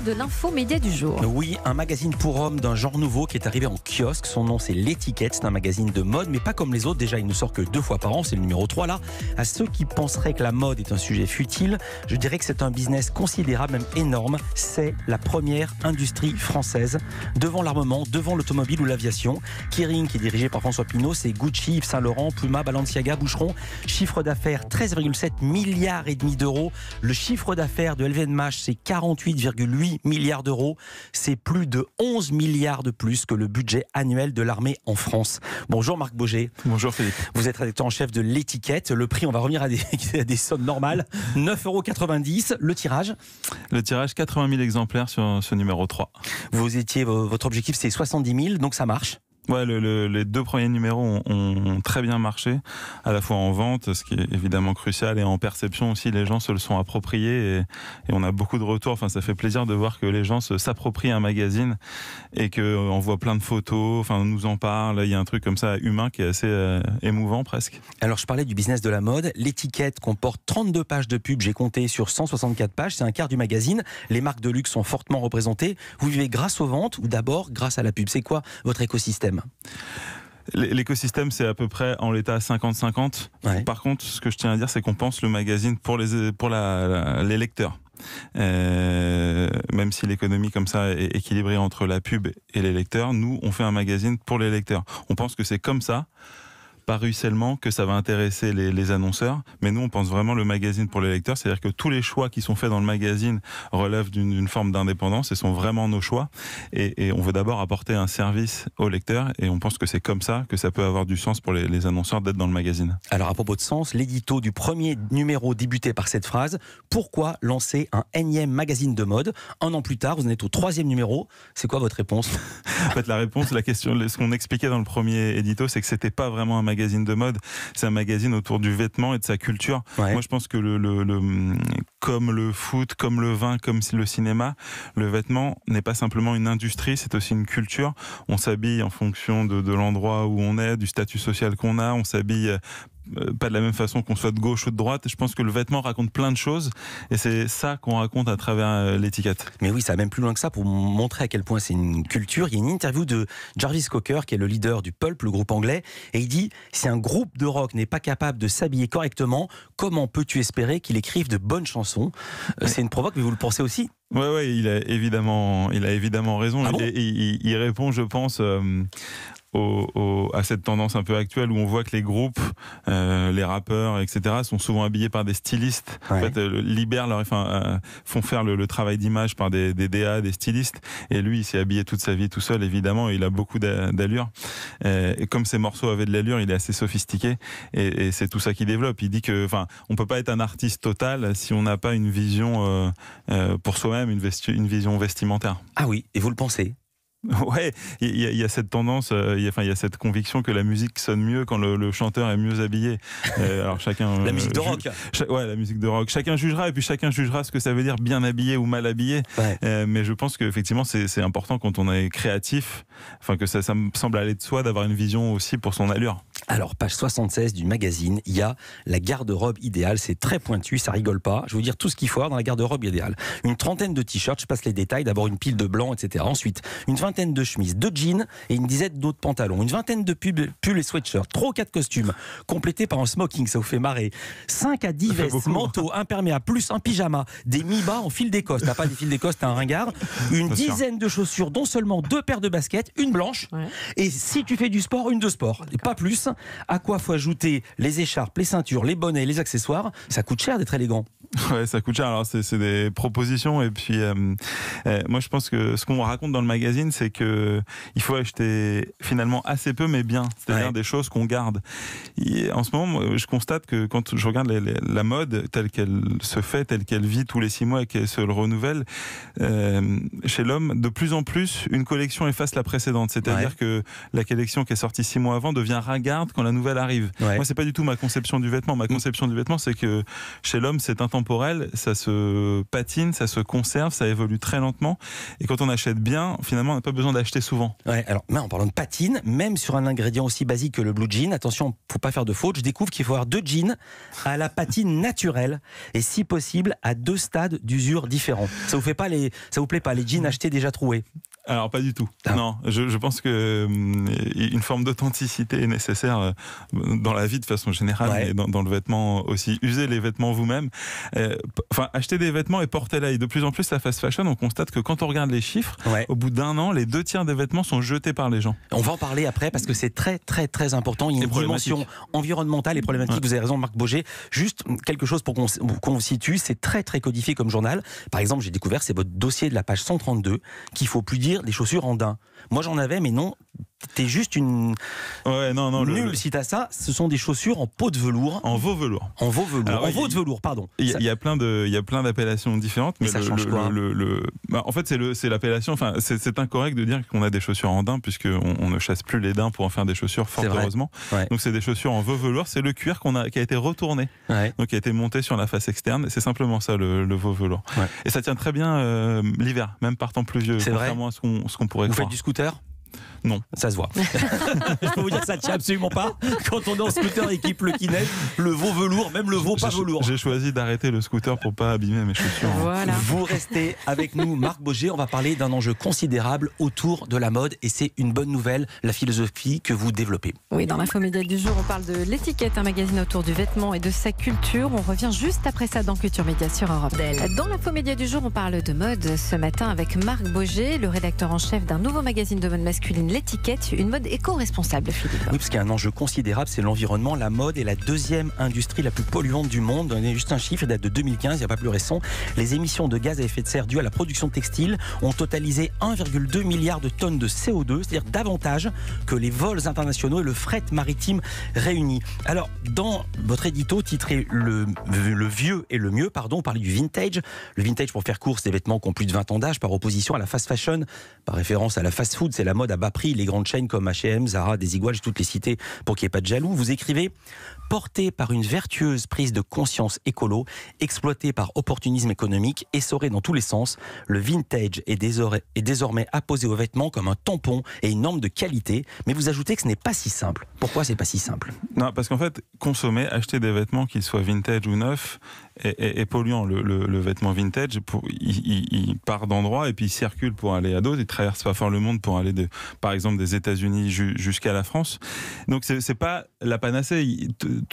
de l'info média du jour. Oui, un magazine pour hommes d'un genre nouveau qui est arrivé en kiosque. Son nom, c'est L'étiquette. C'est un magazine de mode, mais pas comme les autres. Déjà, il ne sort que deux fois par an. C'est le numéro 3 là. À ceux qui penseraient que la mode est un sujet futile, je dirais que c'est un business considérable, même énorme. C'est la première industrie française devant l'armement, devant l'automobile ou l'aviation. Kering, qui est dirigé par François Pinault, c'est Gucci, Saint Laurent, Puma, Balenciaga, Boucheron. Chiffre d'affaires 13,7 milliards et demi d'euros. Le chiffre d'affaires de LVMH, c'est 48,8 milliards d'euros. C'est plus de 11 milliards de plus que le budget annuel de l'armée en France. Bonjour Marc Boger. Bonjour Philippe. Vous êtes rédacteur en chef de l'étiquette. Le prix, on va revenir à des, sommes normales. 9,90 euros. Le tirage Le tirage, 80 000 exemplaires sur ce numéro 3. Vous étiez, votre objectif, c'est 70 000, donc ça marche Ouais, les deux premiers numéros ont, très bien marché, à la fois en vente, ce qui est évidemment crucial, et en perception aussi. Les gens se le sont appropriés et, on a beaucoup de retours. Enfin, ça fait plaisir de voir que les gens s'approprient un magazine et qu'on euh, voit plein de photos. Enfin, on nous en parle. Il y a un truc comme ça humain qui est assez euh, émouvant presque. Alors, je parlais du business de la mode. L'étiquette comporte 32 pages de pub. J'ai compté sur 164 pages. C'est un quart du magazine. Les marques de luxe sont fortement représentées. Vous vivez grâce aux ventes ou d'abord grâce à la pub. C'est quoi votre écosystème l'écosystème c'est à peu près en l'état 50-50. Par contre, ce que je tiens à dire, c'est qu'on pense le magazine pour les, pour les lecteurs. Euh, même si l'économie comme ça est équilibrée entre la pub et les lecteurs, nous, on fait un magazine pour les lecteurs. On pense que c'est comme ça par ruissellement que ça va intéresser les, annonceurs. Mais nous, on pense vraiment le magazine pour les lecteurs, c'est-à-dire que tous les choix qui sont faits dans le magazine relèvent d'une forme d'indépendance et sont vraiment nos choix. Et, on veut d'abord apporter un service aux lecteurs et on pense que c'est comme ça que ça peut avoir du sens pour les, annonceurs d'être dans le magazine. Alors à propos de sens, l'édito du premier numéro débuté par cette phrase Pourquoi lancer un énième magazine de mode Un an plus tard, vous en êtes au troisième numéro. C'est quoi votre réponse En fait, la réponse, la question, ce qu'on expliquait dans le premier édito, c'est que c'était pas vraiment un magazine magazine de mode, c'est un magazine autour du vêtement et de sa culture. Moi, je pense que le, le, comme le foot, comme le vin, comme le cinéma, le vêtement n'est pas simplement une industrie, c'est aussi une culture. On s'habille en fonction de, de l'endroit où on est, du statut social qu'on a, on s'habille euh, euh, pas de la même façon qu'on soit de gauche ou de droite. Je pense que le vêtement raconte plein de choses et c'est ça qu'on raconte à travers euh, l'étiquette. Mais oui, ça va même plus loin que ça pour montrer à quel point c'est une culture. Il y a une interview de Jarvis Cocker, qui est le leader du Pulp, le groupe anglais, et il dit Si un groupe de rock n'est pas capable de s'habiller correctement, comment peux-tu espérer qu'il écrive de bonnes chansons euh, C'est une provoque, mais vous le pensez aussi Ouais, ouais, il a évidemment, il a évidemment raison. Ah il, répond, je pense. Euh, à cette tendance un peu actuelle où on voit que les groupes, euh, les rappeurs, etc., sont souvent habillés par des stylistes. Euh, libèrent leur, enfin, font faire le, travail d'image par des, des DA, des stylistes. Et lui, il s'est habillé toute sa vie tout seul, évidemment. il a beaucoup d'allure. Euh, et comme ces morceaux avaient de l'allure, il est assez sophistiqué et, c'est tout ça qu'il développe. Il dit que, enfin, on peut pas être un artiste total si on n'a pas une vision euh, euh, pour soi-même, une vision vestimentaire. Ah oui, et vous le pensez Ouais, il y, a cette tendance, euh, il y a cette conviction que la musique sonne mieux quand le, chanteur est mieux habillé. Euh, alors chacun. Euh, la musique de rock. ouais, la musique de rock. Chacun jugera et puis chacun jugera ce que ça veut dire bien habillé ou mal habillé. mais je pense qu'effectivement, c'est, c'est important quand on est créatif, enfin que ça, ça me semble aller de soi d'avoir une vision aussi pour son allure. Alors, page 76 du magazine, il y a la garde-robe idéale. C'est très pointu, ça rigole pas. Je vais vous dire tout ce qu'il faut avoir dans la garde-robe idéale. Une trentaine de t-shirts, je passe les détails. D'abord une pile de blanc, etc. Ensuite, une vingtaine de chemises, deux jeans et une dizaine d'autres pantalons. Une vingtaine de pulls et sweatshirts. Trois ou quatre costumes, complétés par un smoking, ça vous fait marrer. Cinq à dix vestes, manteaux, imperméables, plus un pyjama. Des mi-bas en fil d'Écosse. T'as pas des fils d'Écosse, t'as un ringard. Une dizaine de chaussures, dont seulement deux paires de baskets, une blanche. Et si tu fais du sport, une de sport. Oh, et pas plus. À quoi faut ajouter les écharpes, les ceintures, les bonnets, les accessoires Ça coûte cher d'être élégant. Ouais, ça coûte cher. Alors, c'est des propositions. Et puis, euh, euh, moi, je pense que ce qu'on raconte dans le magazine, c'est que il faut acheter finalement assez peu, mais bien. C'est-à-dire des choses qu'on garde. Et en ce moment, je constate que quand je regarde la mode telle qu'elle se fait, telle qu'elle vit tous les six mois et qu'elle se renouvelle, euh, chez l'homme, de plus en plus, une collection efface la précédente. C'est-à-dire que la collection qui est sortie six mois avant devient ringarde quand la nouvelle arrive. Moi, Moi, c'est pas du tout ma conception du vêtement. Ma mm. conception du vêtement, c'est que chez l'homme, c'est intemporel, ça se patine, ça se conserve, ça évolue très lentement. Et quand on achète bien, finalement, on n'a pas besoin d'acheter souvent. Ouais, alors, en parlant de patine, même sur un ingrédient aussi basique que le blue jean, attention, faut pas faire de faute. Je découvre qu'il faut avoir deux jeans à la patine naturelle et si possible à deux stades d'usure différents. Ça vous fait pas les, ça vous plaît pas les jeans achetés déjà troués alors pas du tout. Ah. Non, je, pense que hum, une forme d'authenticité est nécessaire euh, dans la vie de façon générale, mais et dans, le vêtement aussi. Usez les vêtements vous-même. Euh, enfin, achetez des vêtements et portez-les. De plus en plus, la fast fashion, on constate que quand on regarde les chiffres, au bout d'un an, les deux tiers des vêtements sont jetés par les gens. On va en parler après parce que c'est très très très important. Il y a une dimension environnementale et problématique. Vous avez raison, Marc Boger. Juste hum, quelque chose pour qu'on situe, c'est très très codifié comme journal. Par exemple, j'ai découvert c'est votre dossier de la page 132 qu'il faut plus dire des chaussures en daim. Moi j'en avais, mais non, t'es juste une ouais, non, non, nulle le... si t'as ça. Ce sont des chaussures en peau de velours. En veau velours. En veau velours. Ah en veau de velours, pardon. Il y, a, plein de, il a plein d'appellations différentes, mais, ça change le, quoi hein bah, En fait, c'est le, c'est l'appellation. c'est incorrect de dire qu'on a des chaussures en daim puisqu'on ne chasse plus les daims pour en faire des chaussures, fort heureusement. Donc c'est des chaussures en veau velours. C'est le cuir qu'on a, qui a été retourné, donc qui a été monté sur la face externe. C'est simplement ça le, veau velours. Et ça tient très bien euh, l'hiver, même par temps pluvieux, contrairement à ce qu'on, ce pourrait. Vous faites du scooter non, ça se voit. je peux vous dire ça ne tient absolument pas. Quand on est en scooter équipe le pleut, le veau velours, même le veau pas velours. J'ai choisi d'arrêter le scooter pour pas abîmer mes chaussures. Vous restez avec nous, Marc Boger. On va parler d'un enjeu considérable autour de la mode et c'est une bonne nouvelle, la philosophie que vous développez. Oui, dans l'info média du jour, on parle de l'étiquette, un magazine autour du vêtement et de sa culture. On revient juste après ça dans Culture Média sur Europe Dans l'info média du jour, on parle de mode ce matin avec Marc Boger, le rédacteur en chef d'un nouveau magazine de mode masculine une l'étiquette, une mode éco-responsable, Philippe. Oui, parce qu'il y a un enjeu considérable, c'est l'environnement. La mode est la deuxième industrie la plus polluante du monde. On est juste un chiffre, il date de 2015, il n'y a pas plus récent. Les émissions de gaz à effet de serre dues à la production textile ont totalisé 1,2 milliard de tonnes de CO2, c'est-à-dire davantage que les vols internationaux et le fret maritime réunis. Alors, dans votre édito titré le, le vieux et le mieux, pardon, on parlait du vintage. Le vintage, pour faire court, c'est des vêtements qui ont plus de 20 ans d'âge par opposition à la fast fashion, par référence à la fast food, c'est la mode à bas prix, les grandes chaînes comme H&M, Zara, Desigual, toutes les cités pour qu'il n'y ait pas de jaloux. Vous écrivez porté par une vertueuse prise de conscience écolo, exploité par opportunisme économique, essoré dans tous les sens, le vintage est désormais, désormais apposé aux vêtements comme un tampon et une norme de qualité. Mais vous ajoutez que ce n'est pas si simple. Pourquoi c'est pas si simple Non, parce qu'en fait, consommer, acheter des vêtements qu'ils soient vintage ou neufs est, polluant. Le, vêtement vintage, pour, il, part d'endroits et puis il circule pour aller à d'autres. Il traverse pas fort le monde pour aller de, par exemple des États-Unis jusqu'à la France. Donc c'est pas la panacée.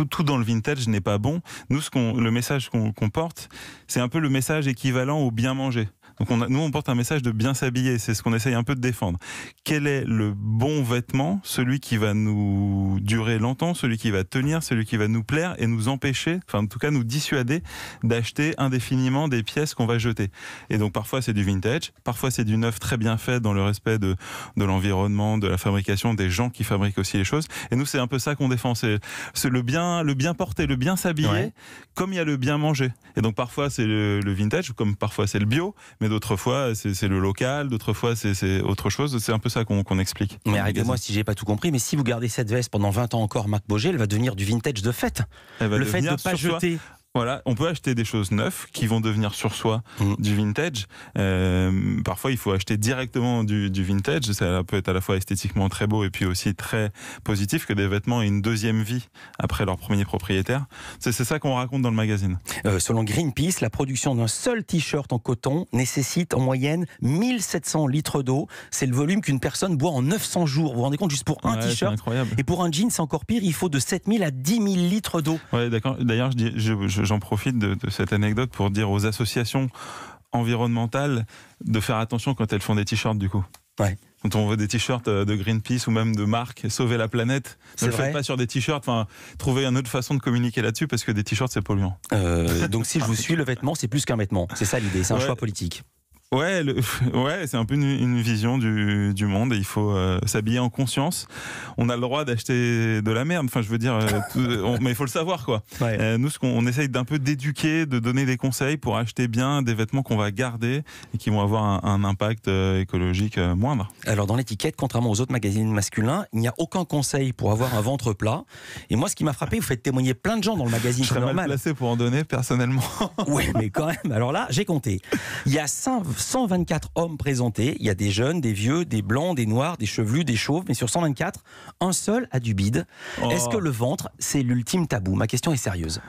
Tout, dans le vintage n'est pas bon. Nous, le message qu'on porte, c'est un peu le message équivalent au bien manger. Donc nous, on porte un message de bien s'habiller, c'est ce qu'on essaye un peu de défendre. Quel est le bon vêtement, celui qui va nous durer longtemps, celui qui va tenir, celui qui va nous plaire et nous empêcher, enfin en tout cas nous dissuader d'acheter indéfiniment des pièces qu'on va jeter. Et donc parfois c'est du vintage, parfois c'est du neuf très bien fait dans le respect de, de l'environnement, de la fabrication, des gens qui fabriquent aussi les choses. Et nous c'est un peu ça qu'on défend, c'est le bien, le bien porté, le bien s'habiller, comme il y a le bien manger. Et donc parfois c'est le, le vintage, comme parfois c'est le bio, d'autres fois, c'est le local, d'autres fois, c'est autre chose. C'est un peu ça qu'on explique. Mais arrêtez-moi si j'ai pas tout compris, mais si vous gardez cette veste pendant 20 ans encore, Mac Boger, elle va devenir du vintage de fête. Le fait de ne pas jeter voilà, on peut acheter des choses neuves qui vont devenir sur soi mm. du vintage. Euh, parfois, il faut acheter directement du, vintage. Ça peut être à la fois esthétiquement très beau et puis aussi très positif que des vêtements aient une deuxième vie après leur premier propriétaire. C'est ça qu'on raconte dans le magazine. Euh, selon Greenpeace, la production d'un seul t-shirt en coton nécessite en moyenne 1700 litres d'eau. C'est le volume qu'une personne boit en 900 jours. Vous vous rendez compte, juste pour un t-shirt. Et pour un jean, c'est encore pire, il faut de 7000 à 10 000 litres d'eau. d'accord. D'ailleurs, je, je j'en profite de, cette anecdote pour dire aux associations environnementales de faire attention quand elles font des t-shirts du coup. quand on veut des t-shirts euh, de Greenpeace ou même de marque Sauver la planète, ne le faites pas sur des t-shirts. Enfin, trouvez une autre façon de communiquer là-dessus parce que des t-shirts c'est polluant. Euh, donc si je vous suis, le vêtement c'est plus qu'un vêtement. C'est ça l'idée, c'est un choix politique. Ouais, ouais, c'est un peu une, vision du, du, monde et il faut euh, s'habiller en conscience. On a le droit d'acheter de la merde, enfin je veux dire, euh, mais il faut le savoir quoi. Euh, nous, ce qu'on on essaye d'un peu d'éduquer, de donner des conseils pour acheter bien des vêtements qu'on va garder et qui vont avoir un, impact écologique moindre. Alors dans l'étiquette, contrairement aux autres magazines masculins, il n'y a aucun conseil pour avoir un ventre plat. Et moi, ce qui m'a frappé, vous faites témoigner plein de gens dans le magazine. Je serais normal. mal placé pour en donner personnellement. oui, mais quand même. Alors là, j'ai compté. Il y a 5 124 hommes présentés, il y a des jeunes, des vieux, des blancs, des noirs, des chevelus, des chauves, mais sur 124, un seul a du bide. Oh. Est-ce que le ventre, c'est l'ultime tabou Ma question est sérieuse.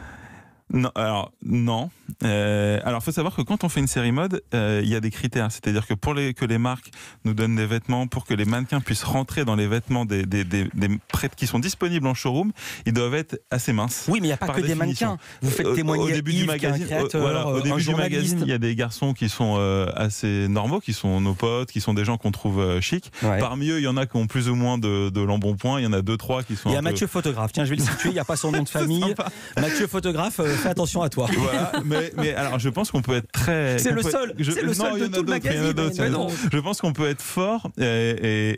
Non, alors non. Euh, alors, faut savoir que quand on fait une série mode, euh, il y a des critères. C'est-à-dire que pour les, que les marques nous donnent des vêtements, pour que les mannequins puissent rentrer dans les vêtements des, des, prêtres qui sont disponibles en showroom, ils doivent être assez minces. Oui, mais il n'y a pas que des mannequins. Vous faites témoigner au, début du magazine. au euh, début du magazine, il y a des garçons qui sont assez normaux, qui sont nos potes, qui sont des gens qu'on trouve chic. Parmi eux, il y en a qui ont plus ou moins de, l'embonpoint. Il y en a deux, trois qui sont. Il y a Mathieu photographe. Tiens, je vais le situer. Il n'y a pas son nom de famille. Mathieu photographe fais attention à toi. mais, mais alors je pense qu'on peut être très. C'est le seul. c'est le seul de tout le magazine. Je pense qu'on peut être fort et,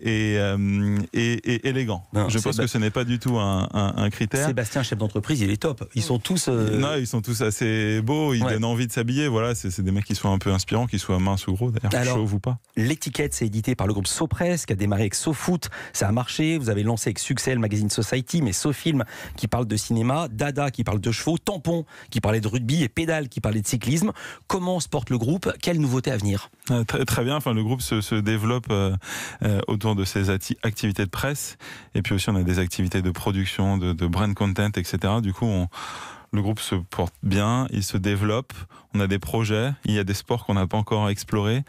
et, euh, élégant. je pense que ce n'est pas du tout un, critère. Sébastien, chef d'entreprise, il est top. Ils sont tous. Euh, non, ils sont tous assez beaux. Ils donnent envie de s'habiller. Voilà, c'est des mecs qui sont un peu inspirants, qui soient minces ou gros d'ailleurs, chauve ou pas. L'étiquette, c'est édité par le groupe Sopress, qui a démarré avec SoFoot. Ça a marché. Vous avez lancé avec succès le magazine Society, mais SoFilm qui parle de cinéma, Dada qui parle de chevaux, Tampon qui parlait de rugby et Pédale qui parlait de cyclisme. Comment se porte le groupe Quelles nouveautés à venir euh, très, bien. Enfin, le groupe se, développe euh, euh, autour de ses activités de presse et puis aussi on a des activités de production, de, de brand content, etc. Du coup, on le groupe se porte bien, il se développe, on a des projets, il y a des sports qu'on n'a pas encore explorés,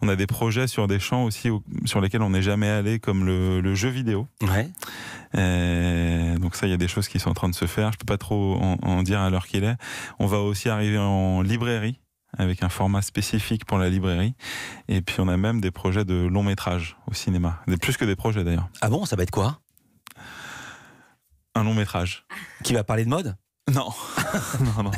on a des projets sur des champs aussi sur lesquels on n'est jamais allé, comme le, jeu vidéo. Ouais. Euh, donc ça, il y a des choses qui sont en train de se faire, je ne peux pas trop en, en dire à l'heure qu'il est. On va aussi arriver en librairie avec un format spécifique pour la librairie. Et puis on a même des projets de long métrage au cinéma. Plus que des projets d'ailleurs. Ah bon, ça va être quoi Un long métrage. Qui va parler de mode non.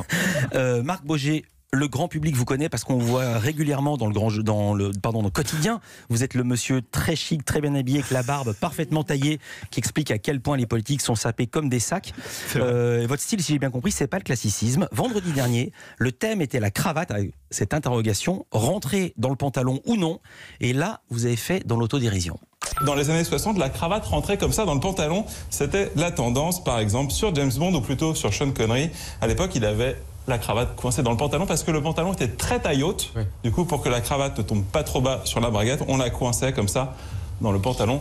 Euh, Marc Boger, le grand public vous connaît parce qu'on voit régulièrement dans le grand dans le pardon, dans le quotidien. Vous êtes le monsieur très chic, très bien habillé, avec la barbe parfaitement taillée, qui explique à quel point les politiques sont sapés comme des sacs. Euh, votre style, si j'ai bien compris, c'est pas le classicisme. Vendredi dernier, le thème était la cravate. Ah, cette interrogation, rentrer dans le pantalon ou non. Et là, vous avez fait dans l'autodérision. Dans les années 60, la cravate rentrait comme ça dans le pantalon. C'était la tendance, par exemple, sur James Bond ou plutôt sur Sean Connery. À l'époque, il avait la cravate coincée dans le pantalon parce que le pantalon était très taille haute. Du coup, pour que la cravate ne tombe pas trop bas sur la braguette, on la coinçait comme ça dans le pantalon.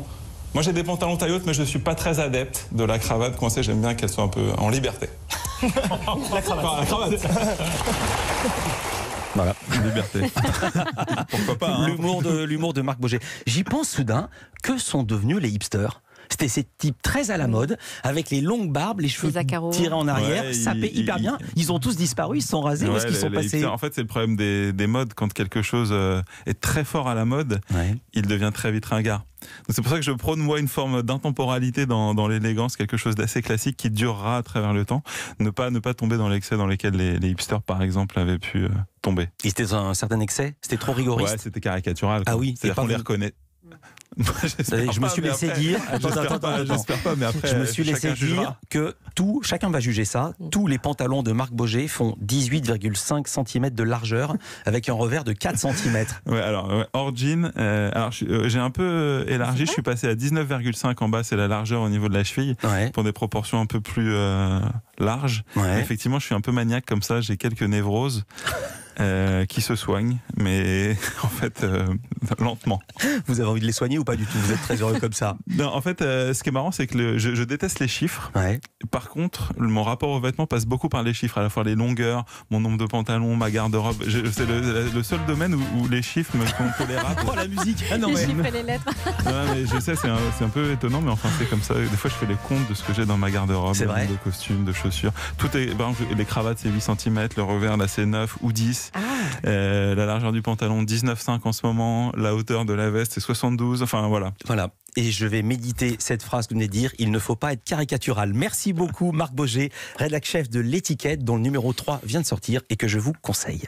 Moi, j'ai des pantalons taille haute, mais je ne suis pas très adepte de la cravate coincée. J'aime bien qu'elle soit un peu en liberté. la cravate. Voilà. Liberté. Pourquoi pas hein. L'humour de, Marc Baugé. J'y pense soudain, que sont devenus les hipsters c'était ces types très à la mode, avec les longues barbes, les cheveux tirés en arrière, ça sapés hyper bien. Ils ont tous disparu, ils se sont rasés, est-ce qu'ils sont passés En fait, c'est le problème des, modes. Quand quelque chose euh, est très fort à la mode, il devient très vite ringard. C'est pour ça que je prône, moi, une forme d'intemporalité dans, l'élégance, quelque chose d'assez classique qui durera à travers le temps. Ne pas, ne pas tomber dans l'excès dans lequel les, hipsters, par exemple, avaient pu euh, tomber. Ils étaient dans un certain excès C'était trop rigoriste ouais, c'était caricatural. Ah oui, c'est-à-dire qu'on les reconnaît je, me suis laissé dire. je me suis laissé dire que tout, chacun va juger ça. Mm. Tous les pantalons de Marc Boger font 18,5 cm de largeur avec un revers de 4 cm. Ouais, alors, hors jean, euh, alors, euh, j'ai un peu euh, élargi. Je suis passé à 19,5 en bas, c'est la largeur au niveau de la cheville, pour des proportions un peu plus large. Effectivement, je suis un peu maniaque comme ça, j'ai quelques névroses. Euh, qui se soignent, mais en fait euh, lentement. Vous avez envie de les soigner ou pas du tout Vous êtes très heureux comme ça en fait, euh, ce qui est marrant, c'est que je, déteste les chiffres. Par contre, mon rapport aux vêtements passe beaucoup par les chiffres, à la fois les longueurs, mon nombre de pantalons, ma garde-robe. C'est le, le, seul domaine où, les chiffres me font oh, la musique ah, Les chiffres et les lettres. je sais, c'est un, un, peu étonnant, mais enfin, c'est comme ça. Des fois, je fais les comptes de ce que j'ai dans ma garde-robe, de costumes, de choses tout est, les cravates, c'est 8 cm, le revers, là, c'est 9 ou 10. Ah. Euh, la largeur du pantalon, 19,5 en ce moment. La hauteur de la veste, c'est 72. Enfin, voilà. Voilà. Et je vais méditer cette phrase de dire. Il ne faut pas être caricatural. Merci beaucoup, Marc Boger, rédacteur chef de l'étiquette, dont le numéro 3 vient de sortir et que je vous conseille.